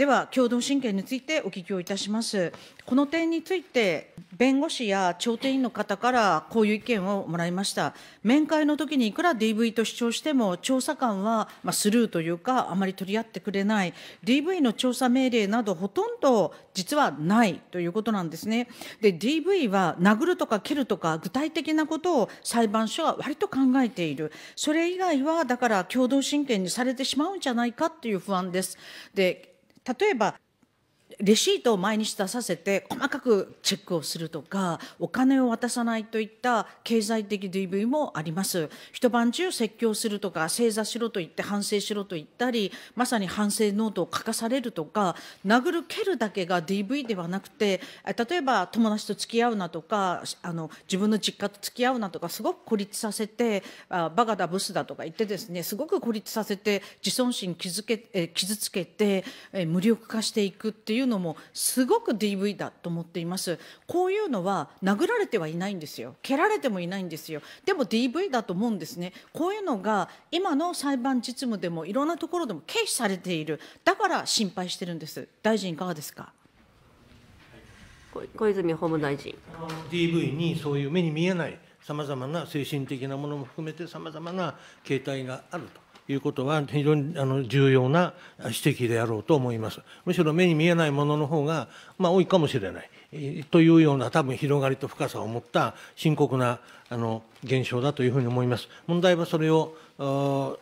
では、共同親権についてお聞きをいたします。この点について、弁護士や調停委員の方からこういう意見をもらいました。面会の時にいくら DV と主張しても、調査官はスルーというか、あまり取り合ってくれない、DV の調査命令など、ほとんど実はないということなんですね。で、DV は殴るとか蹴るとか、具体的なことを裁判所は割と考えている。それ以外は、だから共同親権にされてしまうんじゃないかっていう不安です。で例えばレシートを毎日出させて細かくチェックをするとかお金を渡さないといった経済的 DV もあります一晩中説教するとか正座しろと言って反省しろと言ったりまさに反省ノートを書かされるとか殴る蹴るだけが DV ではなくて例えば友達と付き合うなとかあの自分の実家と付き合うなとかすごく孤立させてあバカだブスだとか言ってですねすごく孤立させて自尊心傷け傷つけて無力化していくっていうのもすごく DV だと思っていますこういうのは殴られてはいないんですよ蹴られてもいないんですよでも DV だと思うんですねこういうのが今の裁判実務でもいろんなところでも軽視されているだから心配してるんです大臣いかがですか小泉法務大臣 DV にそういう目に見えないさまざまな精神的なものも含めてさまざまな形態があるということは非常にあの重要な指摘であろうと思います。むしろ目に見えないものの方が、まあ、多いかもしれない。というような多分広がりと深さを持った深刻なあの現象だというふうに思います。問題はそれをこ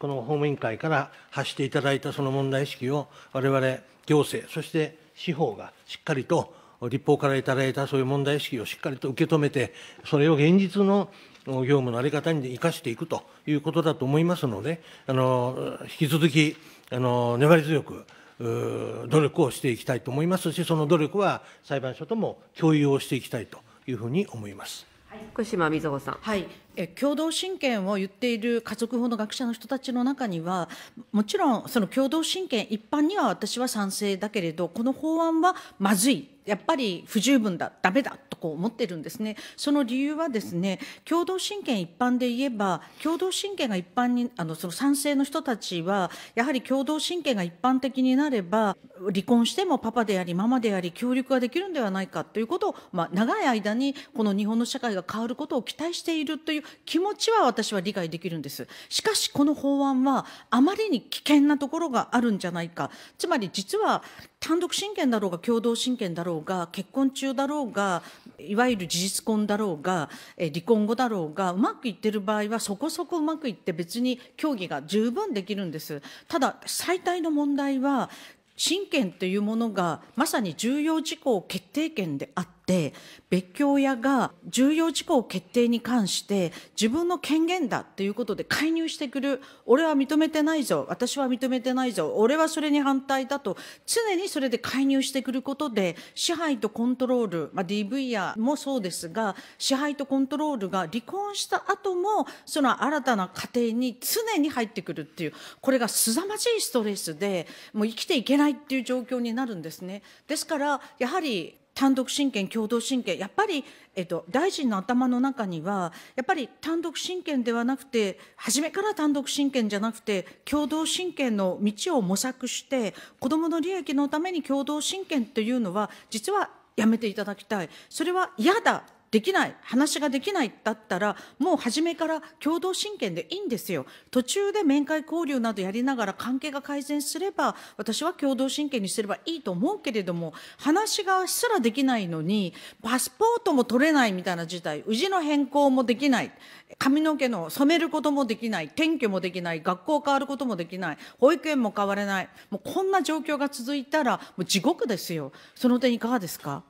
の法務委員会から発していただいたその問題意識を我々行政そして司法がしっかりと立法からいただいたそういう問題意識をしっかりと受け止めてそれを現実の業務の在り方に生かしていくということだと思いますので、あの引き続きあの粘り強く、努力をしていきたいと思いますし、その努力は裁判所とも共有をしていきたいというふうに思います。福島み穂ほさん。はい、え共同親権を言っている家族法の学者の人たちの中にはもちろんその共同親権一般には私は賛成だけれどこの法案はまずいやっぱり不十分だだめだとこう思ってるんですねその理由はですね共同親権一般で言えば共同親権が一般にあのその賛成の人たちはやはり共同親権が一般的になれば離婚してもパパでありママであり協力ができるんではないかということを、まあ、長い間にこの日本の社会が変わることを期待しているという気持ちは私は理解できるんですしかしこの法案はあまりに危険なところがあるんじゃないかつまり実は単独親権だろうが共同親権だろうが結婚中だろうがいわゆる事実婚だろうが離婚後だろうがうまくいってる場合はそこそこうまくいって別に協議が十分できるんですただ最大の問題は親権というものがまさに重要事項決定権であってって別居親が重要事項決定に関して自分の権限だっていうことで介入してくる俺は認めてないぞ私は認めてないぞ俺はそれに反対だと常にそれで介入してくることで支配とコントロール、まあ、DV やもそうですが支配とコントロールが離婚した後もその新たな家庭に常に入ってくるっていうこれが凄まじいストレスでもう生きていけないっていう状況になるんですね。ですからやはり単独親権共同親権やっぱり、えっと、大臣の頭の中にはやっぱり単独親権ではなくて初めから単独親権じゃなくて共同親権の道を模索して子どもの利益のために共同親権というのは実はやめていただきたいそれは嫌だできない話ができないだったらもう初めから共同親権でいいんですよ途中で面会交流などやりながら関係が改善すれば私は共同親権にすればいいと思うけれども話がすらできないのにパスポートも取れないみたいな事態じの変更もできない髪の毛の染めることもできない転居もできない学校変わることもできない保育園も変われないもうこんな状況が続いたらもう地獄ですよその点いかがですか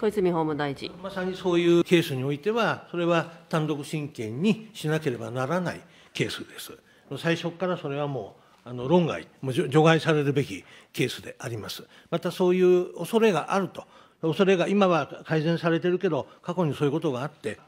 小泉法務大臣。まさにそういうケースにおいては、それは単独親権にしなければならないケースです。最初からそれはもうあの論外、除外されるべきケースであります。またそういう恐れがあると、恐れが今は改善されてるけど、過去にそういうことがあって、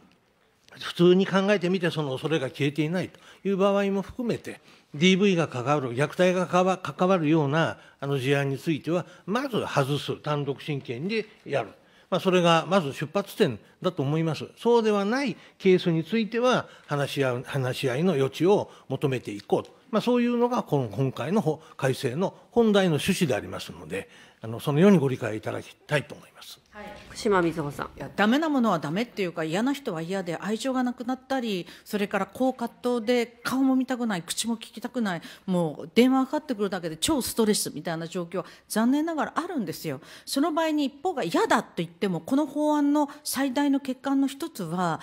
普通に考えてみて、その恐れが消えていないという場合も含めて、DV が関わる、虐待が関わるようなあの事案については、まず外す、単独親権でやる。まあ、それがまず出発点だと思います。そうではないケースについては、話し合う、話し合いの余地を求めていこうと。まあ、そういうのが、この今回の改正の本題の趣旨でありますので、あの、そのようにご理解いただきたいと思います。島みずほさんいやダメなものはダメっていうか嫌な人は嫌で愛情がなくなったりそれから高葛藤で顔も見たくない口も聞きたくないもう電話がかかってくるだけで超ストレスみたいな状況は残念ながらあるんですよその場合に一方が嫌だと言ってもこの法案の最大の欠陥の一つは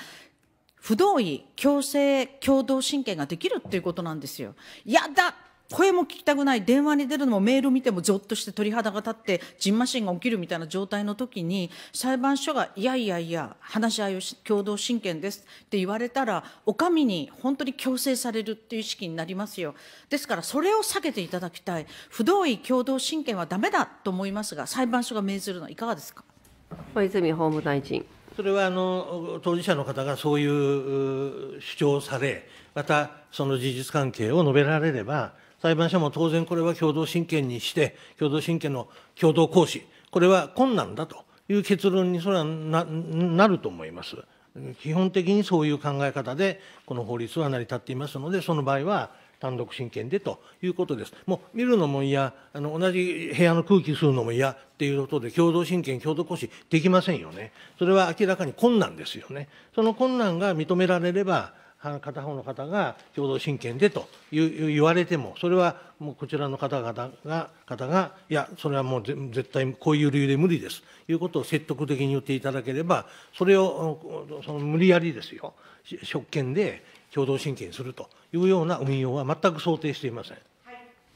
不同意強制共同親権ができるっていうことなんですよ嫌だ声も聞きたくない電話に出るのもメール見てもぞっとして鳥肌が立ってじんましんが起きるみたいな状態の時に裁判所が「いやいやいや話し合いを共同親権です」って言われたらお上に本当に強制されるっていう意識になりますよですからそれを避けていただきたい不同意共同親権はだめだと思いますが裁判所が命ずるのはいかがですか小泉法務大臣それはあの当事者の方がそういう主張をされ、またその事実関係を述べられれば、裁判所も当然これは共同親権にして、共同親権の共同行使、これは困難だという結論にそれはななると思います。基本的にそういう考え方で、この法律は成り立っていますので、その場合は、単独親権でということです。もう見るのも嫌、あの同じ部屋の空気吸うのも嫌っていうことで、共同親権、共同行使できませんよね。それは明らかに困難ですよね。その困難が認められれば、片方の方が共同親権でと言われても、それはもうこちらの方々が、方がいや、それはもう絶対こういう理由で無理です、ということを説得的に言っていただければ、それをその無理やりですよ、職権で共同親権するというような運用は全く想定していません。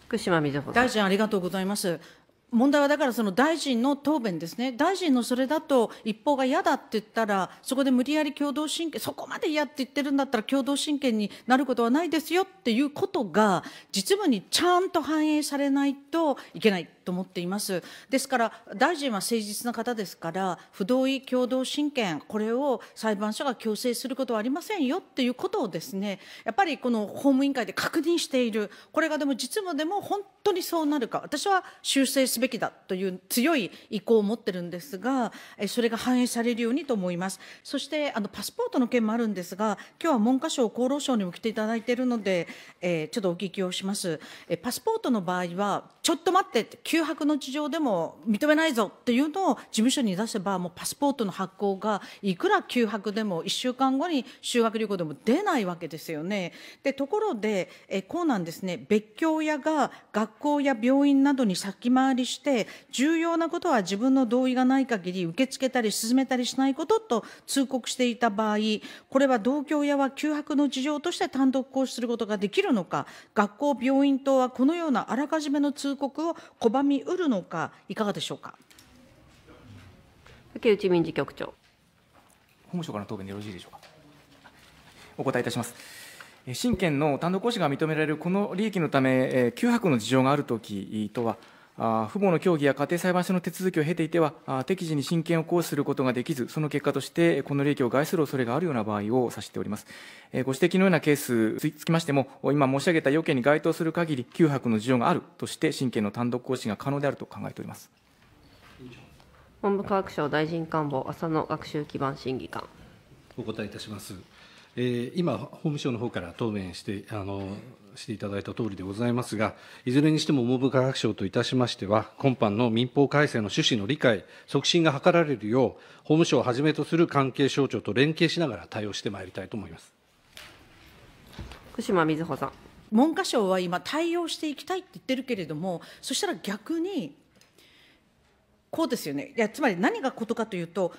福島みずほ大臣ありがとうございます。問題はだからその大臣の答弁ですね、大臣のそれだと一方が嫌だって言ったら、そこで無理やり共同親権、そこまで嫌って言ってるんだったら共同親権になることはないですよっていうことが、実務にちゃんと反映されないといけないと思っています。ですから、大臣は誠実な方ですから、不同意共同親権、これを裁判所が強制することはありませんよっていうことをですね、やっぱりこの法務委員会で確認している、これがでも実務でも本当にそうなるか、私は修正すべきだという強い意向を持ってるんですが、それが反映されるようにと思います。そしてあのパスポートの件もあるんですが、今日は文科省、厚労省にも来ていただいているので、えー、ちょっとお聞きをします。えパスポートの場合はちょっと待ってっての事情でも認めないぞっていうのを事務所に出せばもうパスポートの発行がいくら急迫でも1週間後に修学旅行でも出ないわけですよね。でところでえこうなんですね別居親が学校や病院などに先回りして重要なことは自分の同意がない限り受け付けたり進めたりしないことと通告していた場合これは同居親は急迫の事情として単独行使することができるのか学校病院等はこのようなあらかじめの通告告を拒みうるのか、いかがでしょうか。竹内民事局長。法務省からの答弁でよろしいでしょうか。お答えいたします。新権の単独行使が認められるこの利益のため、9泊の事情があるときとは、父母の協議や家庭裁判所の手続きを経ていては、適時に親権を行使することができず、その結果として、この利益を害する恐れがあるような場合を指しております。ご指摘のようなケースにつきましても、今申し上げた要件に該当する限り、9泊の事情があるとして、親権の単独行使が可能であると考えております。文部科学省大臣官房浅野学習基盤審議官。お答えいたします。え今、法務省の方から答弁してあのしていただいたとおりでございますが、いずれにしても文部科学省といたしましては、今般の民法改正の趣旨の理解、促進が図られるよう、法務省をはじめとする関係省庁と連携しながら対応してまいりたいと思います福島瑞穂さん。文科省は今、対応していきたいって言ってるけれども、そしたら逆に、こうですよねいやつまり何がことかというと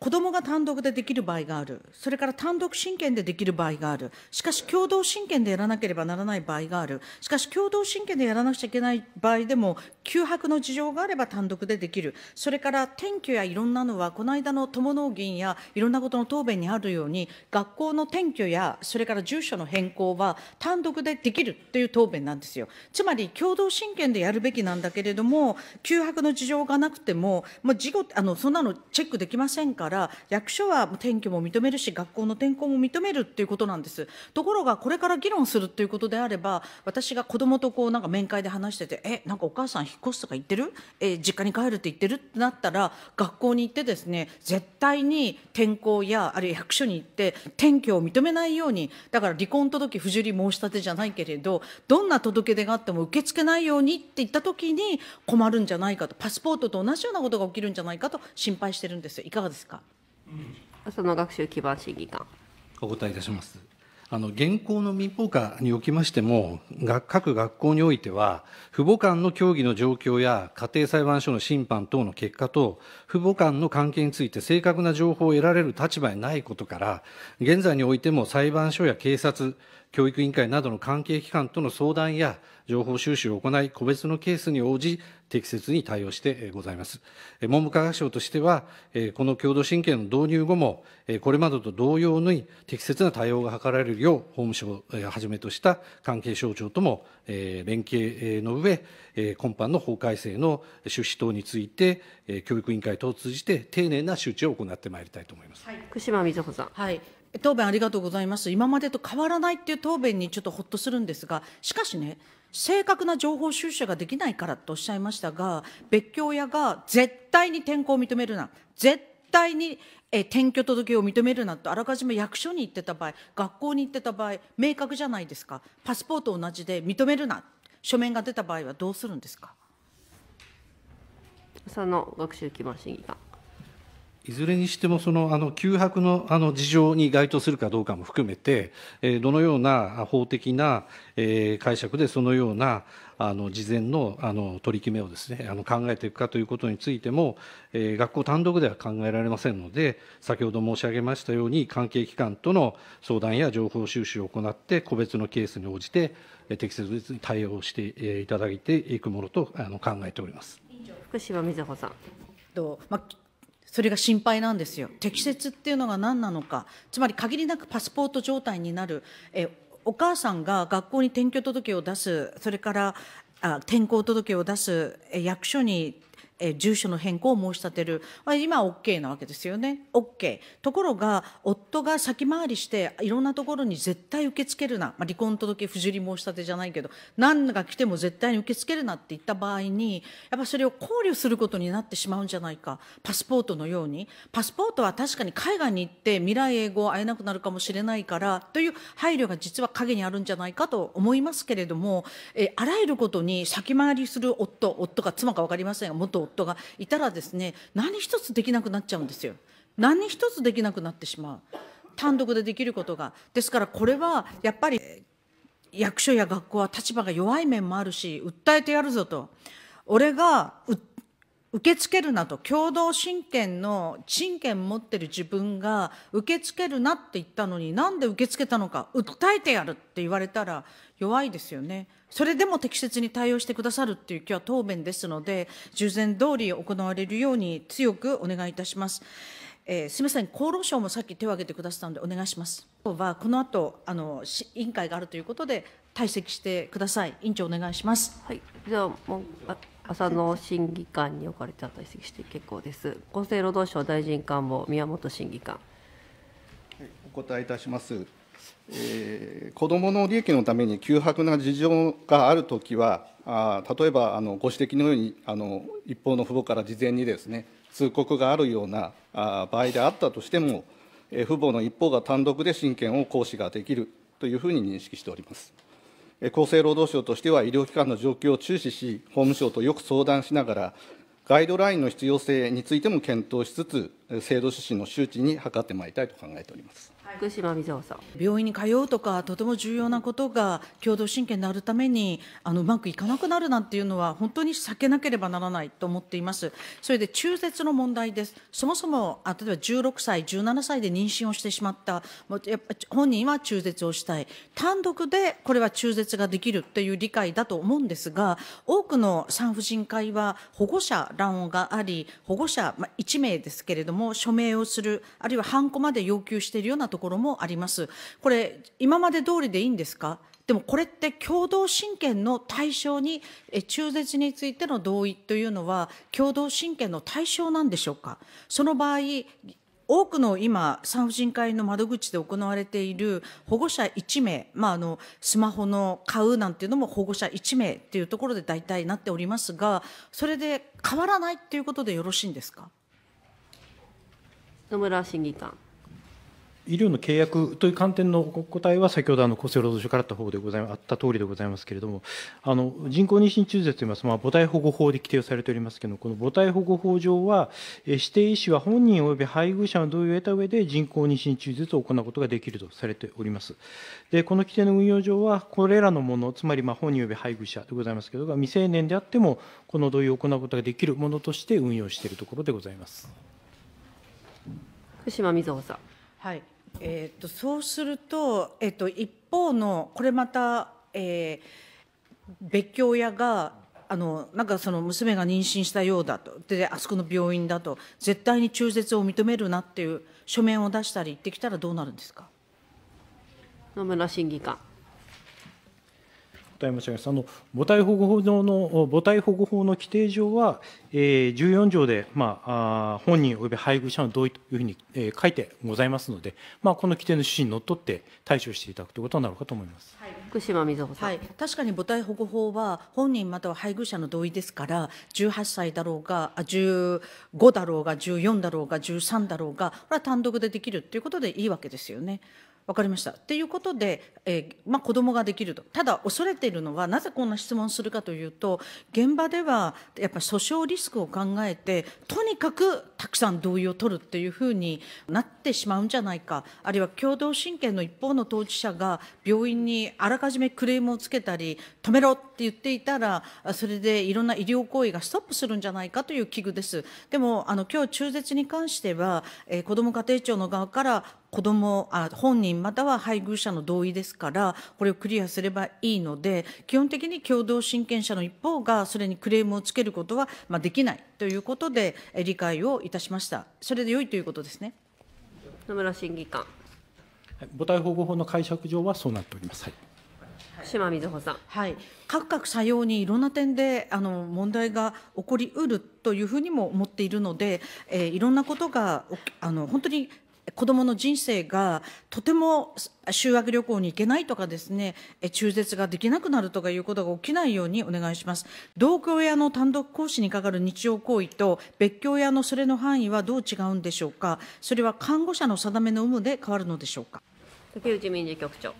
子どもが単独でできる場合があるそれから単独親権でできる場合があるしかし共同親権でやらなければならない場合があるしかし共同親権でやらなくちゃいけない場合でも休泊の事情があれば単独でできるそれから転居やいろんなのはこの間の友能議員やいろんなことの答弁にあるように学校の転居やそれから住所の変更は単独でできるという答弁なんですよつまり共同親権でやるべきなんだけれども休泊の事情がなくても、まあ、事後あのそんなのチェックできませんかから役所は転居も認めるし学校の転校も認めるっていうことなんですところがこれから議論するっていうことであれば私が子供とこうなんか面会で話してて「えなんかお母さん引っ越すとか言ってるえ実家に帰るって言ってる?」ってなったら学校に行ってですね絶対に転校やあるいは役所に行って転居を認めないようにだから離婚届不受理申し立てじゃないけれどどんな届け出があっても受け付けないようにって言った時に困るんじゃないかとパスポートと同じようなことが起きるんじゃないかと心配してるんですいかがですかその学習基盤審議官お答えいたしますあの現行の民法下におきましても各学校においては父母間の協議の状況や家庭裁判所の審判等の結果と父母間の関係について正確な情報を得られる立場にないことから現在においても裁判所や警察教育委員会などの関係機関との相談や情報収集を行い、個別のケースに応じ、適切に対応してございます。文部科学省としては、この共同親権の導入後も、これまでと同様に適切な対応が図られるよう、法務省をはじめとした関係省庁とも連携の上、今般の法改正の趣旨等について、教育委員会等を通じて丁寧な周知を行ってまいりたいと思います。はい、福島みずほさん。はい、答弁ありがとうございます。今までと変わらないっていう答弁にちょっとほっとするんですが、しかしね、正確な情報収集ができないからとおっしゃいましたが、別居親が絶対に転校を認めるな、絶対に転居届を認めるなとあらかじめ役所に行ってた場合、学校に行ってた場合、明確じゃないですか、パスポート同じで認めるな、書面が出た場合はどうするんですか。その学習基盤審議がいずれにしてもそのあの急迫のあの事情に該当するかどうかも含めて、えどのような法的な、え解釈でそのようなあの事前のあの取り決めをですねあの考えていくかということについても、え学校単独では考えられませんので先ほど申し上げましたように関係機関との相談や情報収集を行って個別のケースに応じて適切に対応していただいていくものとあの考えております。福島瑞穂さんと、まあそれが心配なんですよ適切っていうのが何なのかつまり限りなくパスポート状態になるえお母さんが学校に転居届を出すそれからあ転校届を出す役所にえー、住所の変更を申し立てる今は OK なわけですよね OK ところが夫が先回りしていろんなところに絶対受け付けるな、まあ、離婚届不受理申し立てじゃないけど何が来ても絶対に受け付けるなって言った場合にやっぱそれを考慮することになってしまうんじゃないかパスポートのようにパスポートは確かに海外に行って未来英語を会えなくなるかもしれないからという配慮が実は陰にあるんじゃないかと思いますけれども、えー、あらゆることに先回りする夫夫か妻か分かりませんが元夫がいたらですね何一つできなくなっちゃうんですよ何一つできなくなってしまう単独でできることがですからこれはやっぱり役所や学校は立場が弱い面もあるし訴えてやるぞと俺が受け付けるなと共同親権の親権持ってる自分が受け付けるなって言ったのになんで受け付けたのか訴えてやるって言われたら弱いですよね。それでも適切に対応してくださるという今日は答弁ですので、従前通り行われるように強くお願いいたします。えー、すみません、厚労省もさっき手を挙げてくださったので、お願いします。今日はこの後あの委員会があるということで、退席してください。委員長、お願いします。はい、じゃあもうあ浅野審議官におかれて退席して結構です。厚生労働省大臣官房宮本審議官。お答えいたします。えー、子どもの利益のために急迫な事情があるときはあ、例えばあのご指摘のようにあの、一方の父母から事前にですね、通告があるようなあ場合であったとしても、えー、父母の一方が単独で親権を行使ができるというふうに認識しております。えー、厚生労働省としては、医療機関の状況を注視し、法務省とよく相談しながら、ガイドラインの必要性についても検討しつつ、制度指針の周知に図ってまいりたいと考えております。福島瑞穂さん病院に通うとかとても重要なことが共同親権になるためにあのうまくいかなくなるなんていうのは本当に避けなければならないと思っていますそれで中絶の問題ですそもそもあ例えば16歳17歳で妊娠をしてしまったやっぱ本人は中絶をしたい単独でこれは中絶ができるという理解だと思うんですが多くの産婦人科医は保護者卵があり保護者、まあ、1名ですけれどもも署名をするあるいはハンコまで要求しているようなところもありますこれ今まで通りでいいんですかでもこれって共同親権の対象に中絶についての同意というのは共同親権の対象なんでしょうかその場合多くの今、産婦人科医の窓口で行われている保護者1名、まあ、あのスマホの買うなんていうのも保護者1名っていうところで大体なっておりますが、それで変わらないっていうことでよろしいんですか。野村審議官。医療の契約という観点のお答えは、先ほどあの厚生労働省からあった方でございあった通りでございますけれども、あの人工妊娠中絶といいます、まあ、母体保護法で規定をされておりますけれども、この母体保護法上は、指定医師は本人及び配偶者の同意を得た上で、人工妊娠中絶を行うことができるとされております。で、この規定の運用上は、これらのもの、つまりまあ本人及び配偶者でございますけれども、未成年であっても、この同意を行うことができるものとして運用しているところでございます。福島みずほさん。はい。えっ、とそうするとえっ、と一方のこれまた、えー、別居親があのなんかその娘が妊娠したようだとであそこの病院だと絶対に中絶を認めるなっていう書面を出したりできたらどうなるんですか野村審議官答え申し上げます。あの母体保護法の母体保護法の規定上は、えー、14条で、まあ、あ本人及び配偶者の同意というふうに、えー、書いてございますので、まあ、この規定の趣旨にのっとって対処していただくということになるかと思います。はい、福島瑞穂さん、はい、確かに母体保護法は本人または配偶者の同意ですから、18歳だろうが、15だろうが、14だろうが、13だろうが、これは単独でできるということでいいわけですよね。分かりました。ということで、えーまあ、子どもができると、ただ恐れているのは、なぜこんな質問するかというと、現場ではやっぱり訴訟リスクを考えて、とにかくたくさん同意を取るっていうふうになってしまうんじゃないか、あるいは共同親権の一方の当事者が病院にあらかじめクレームをつけたり、止めろって言っていたら、それでいろんな医療行為がストップするんじゃないかという危惧です。でもあの今日中絶に関しては、えー、子ども家庭庁の側から子供あ本人または配偶者の同意ですからこれをクリアすればいいので基本的に共同親権者の一方がそれにクレームをつけることは、まあ、できないということで理解をいたしました。それで良いということですね野村審議官母体保護法の解釈上はそうなっております。はい島み穂さん、はい、各々作用にいろんな点であの問題が起こりうるというふうにも思っているので、えー、いろんなことがあの本当に子どもの人生がとても修学旅行に行けないとかですね中絶ができなくなるとかいうことが起きないようにお願いします同居親の単独行使にかかる日常行為と別居親のそれの範囲はどう違うんでしょうかそれは看護者の定めの有無で変わるのでしょうか竹内民事局長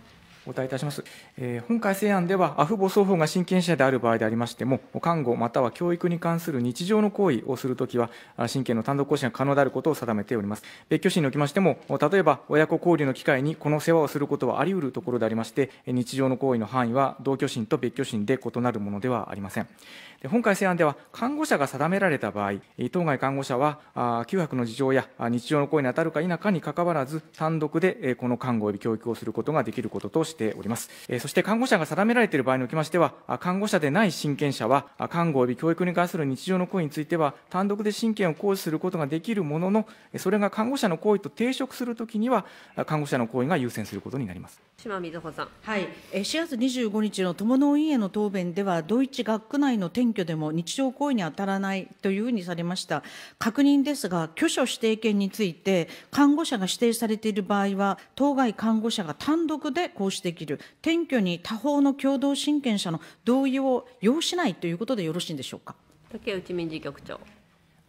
お答えいたします、えー、本改正案では、アフボ双方が親権者である場合でありましても、看護または教育に関する日常の行為をするときは、親権の単独行使が可能であることを定めております。別居審におきましても、例えば親子交流の機会にこの世話をすることはあり得るところでありまして、日常の行為の範囲は同居審と別居審で異なるものではありません。で本改正案では、看護者が定められた場合、当該看護者は、旧泊の事情や日常の行為に当たるか否かにかかわらず、単独でこの看護及び教育をすることができることとしてしております。そして看護者が定められている場合におきましては、看護者でない親権者は、看護及び教育に関する日常の行為については、単独で親権を行使することができるものの、それが看護者の行為と抵触するときには、看護者の行為が優先することになります。島水穂さん、はい、え4月25日の友の委員への答弁では同一学区内の転居でも日常行為に当たらないというふうにされました確認ですが挙所指定権について看護者が指定されている場合は当該看護者が単独で行使できる転居に他方の共同親権者の同意を要しないということでよろしいんでしょうか竹内民事局長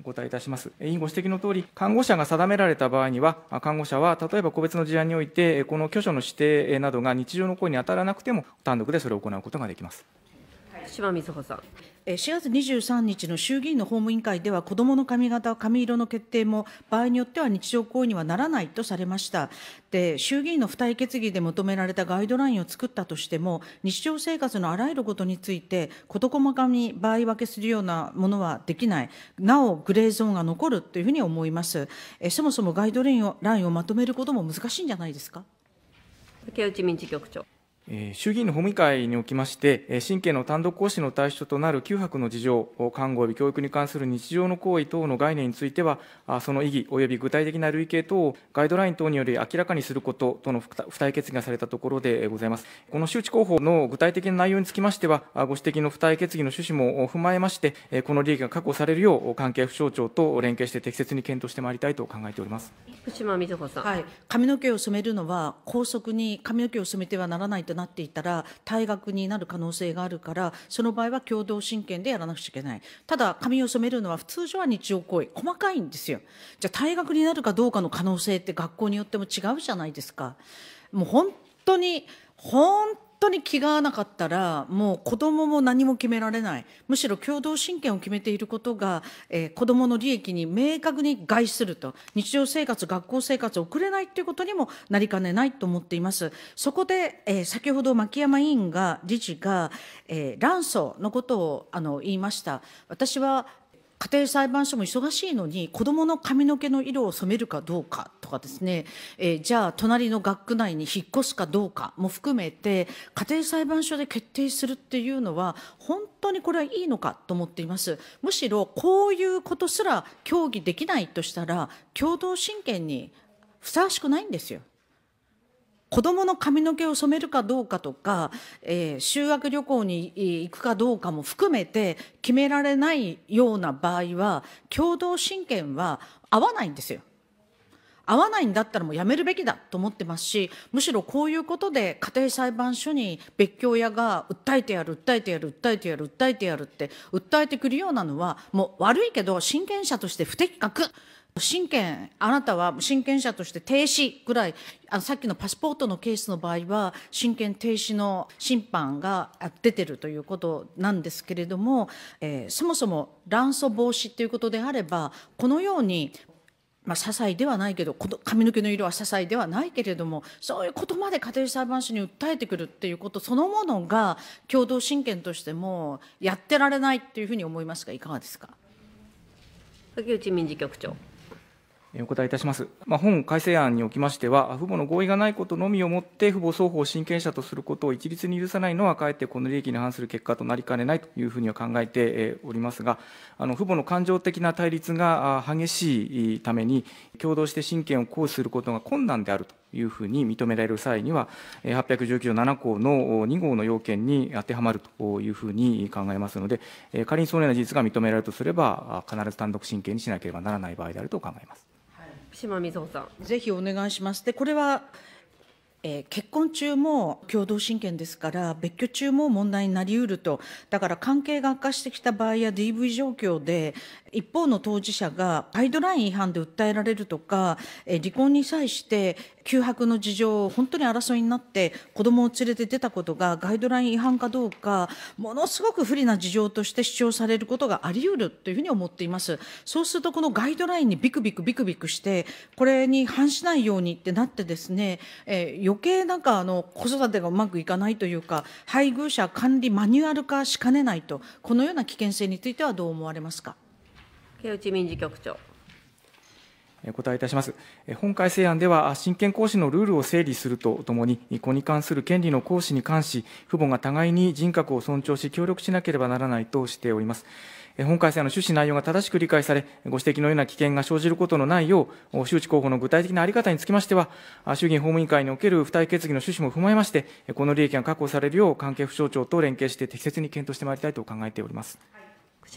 お答えいたします。委員ご指摘のとおり、看護者が定められた場合には、看護者は例えば個別の事案において、この居所の指定などが日常の行為に当たらなくても、単独でそれを行うことができます。島みずほさん4月23日の衆議院の法務委員会では、子どもの髪型、髪色の決定も、場合によっては日常行為にはならないとされました。で、衆議院の付帯決議で求められたガイドラインを作ったとしても、日常生活のあらゆることについて、事細かに場合分けするようなものはできない、なおグレーゾーンが残るというふうに思います。えそもそもガイドラインをまとめることも難しいんじゃないですか。竹内民事局長衆議院の本務委員会におきまして、神経の単独行使の対象となる9泊の事情、看護及び教育に関する日常の行為等の概念については、その意義及び具体的な類型等をガイドライン等により明らかにすることとの付帯決議がされたところでございます。この周知広報の具体的な内容につきましては、ご指摘の付帯決議の趣旨も踏まえまして、この利益が確保されるよう、関係府省庁と連携して適切に検討してまいりたいと考えております。福島みずほさん、はい、髪の毛を染めるのは、高速に髪の毛を染めてはならないとなっていたら退学になる可能性があるからその場合は共同親権でやらなくちゃいけないただ髪を染めるのは通常は日常行為細かいんですよじゃあ退学になるかどうかの可能性って学校によっても違うじゃないですかもう本当に本当に気が合わなかったらもう子どもも何も決められないむしろ共同親権を決めていることが、えー、子どもの利益に明確に害すると日常生活学校生活を送れないということにもなりかねないと思っていますそこで、えー、先ほど牧山委員が理事が、えー、卵巣のことをあの言いました私は家庭裁判所も忙しいのに子どもの髪の毛の色を染めるかどうかとかですね、えー、じゃあ隣の学区内に引っ越すかどうかも含めて家庭裁判所で決定するっていうのは本当にこれはいいのかと思っていますむしろこういうことすら協議できないとしたら共同親権にふさわしくないんですよ。子どもの髪の毛を染めるかどうかとか、えー、修学旅行に行くかどうかも含めて決められないような場合は共同親権は合わないんですよ。合わないんだったらもうやめるべきだと思ってますしむしろこういうことで家庭裁判所に別居親が訴えてやる訴えてやる訴えてやる訴えてやるって訴えてくるようなのはもう悪いけど親権者として不適格親権あなたは親権者として停止ぐらいあのさっきのパスポートのケースの場合は親権停止の審判が出てるということなんですけれども、えー、そもそも卵巣防止ということであればこのようにまあ、些細ではないけど髪の毛の色は些細ではないけれどもそういうことまで家庭裁判所に訴えてくるっていうことそのものが共同親権としてもやってられないっていうふうに思いますがいかがですか竹内民事局長お答えいたします、まあ、本改正案におきましては、父母の合意がないことのみをもって、父母双方を親権者とすることを一律に許さないのは、かえってこの利益に反する結果となりかねないというふうには考えておりますが、あの父母の感情的な対立が激しいために、共同して親権を行使することが困難であるというふうに認められる際には、819条7項の2号の要件に当てはまるというふうに考えますので、仮にそのような事実が認められるとすれば、必ず単独親権にしなければならない場合であると考えます。島みずほさん。ぜひお願いします。で、これは、結婚中も共同親権ですから別居中も問題になりうるとだから関係が悪化してきた場合や DV 状況で、一方の当事者がガイドライン違反で訴えられるとか、え離婚に際して脅迫の事情、を本当に争いになって子供を連れて出たことがガイドライン違反かどうか、ものすごく不利な事情として主張されることがあり得るというふうに思っています。そうすると、このガイドラインにビクビクビクビクして、これに反しないようにってなってですね、え余計なんかあの子育てがうまくいかないというか、配偶者管理マニュアル化しかねないと、このような危険性についてはどう思われますか。竹内民事局長。お答えいたします本改正案では、親権行使のルールを整理するとともに、子に関する権利の行使に関し、父母が互いに人格を尊重し、協力しなければならないとしております。本改正の趣旨内容が正しく理解され、ご指摘のような危険が生じることのないよう、周知候補の具体的な在り方につきましては、衆議院法務委員会における付帯決議の趣旨も踏まえまして、この利益が確保されるよう、関係府省庁と連携して適切に検討してまいりたいと考えております。はい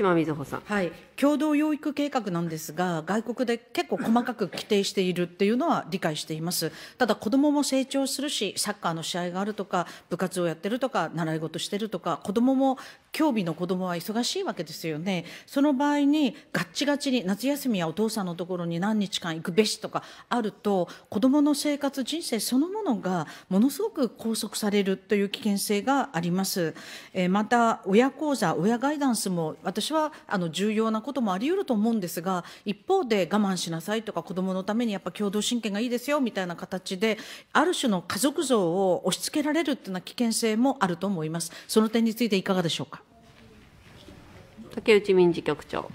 島瑞穂さん、はい、共同養育計画なんですが外国で結構細かく規定しているっていうのは理解していますただ子どもも成長するしサッカーの試合があるとか部活をやってるとか習い事してるとか子どもも教備の子供は忙しいわけですよねその場合にガッチガチに夏休みはお父さんのところに何日間行くべしとかあると子どもの生活人生そのものがものすごく拘束されるという危険性があります、えー、また親講座親ガイダンスも私はあの重要なこともあり得ると思うんですが一方で我慢しなさいとか子どものためにやっぱ共同親権がいいですよみたいな形である種の家族像を押し付けられるというような危険性もあると思いますその点についていかがでしょうか竹内民事局長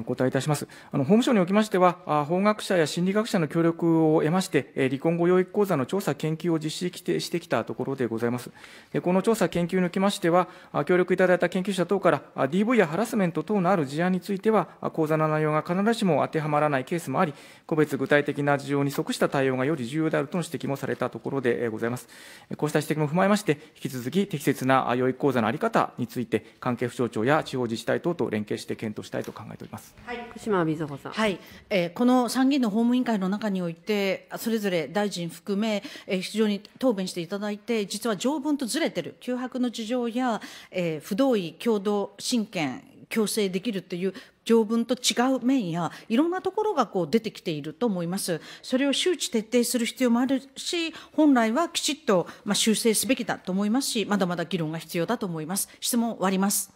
お答えいたしますあの法務省におきましては、法学者や心理学者の協力を得まして、離婚後養育講座の調査、研究を実施してきたところでございます。でこの調査、研究におきましては、協力いただいた研究者等から、DV やハラスメント等のある事案については、講座の内容が必ずしも当てはまらないケースもあり、個別具体的な事情に即した対応がより重要であるとの指摘もされたところでございます。こうした指摘も踏まえまして、引き続き適切な養育講座の在り方について、関係府省庁や地方自治体等と連携して検討したいと考えております。ます。はい、福島美穂さん。はい、えー、この参議院の法務委員会の中において、それぞれ大臣含め、えー、非常に答弁していただいて、実は条文とずれてる脅迫の事情や、えー、不同意共同親権強制できるという条文と違う面やいろんなところがこう出てきていると思います。それを周知徹底する必要もあるし、本来はきちっとまあ修正すべきだと思いますし、まだまだ議論が必要だと思います。質問終わります。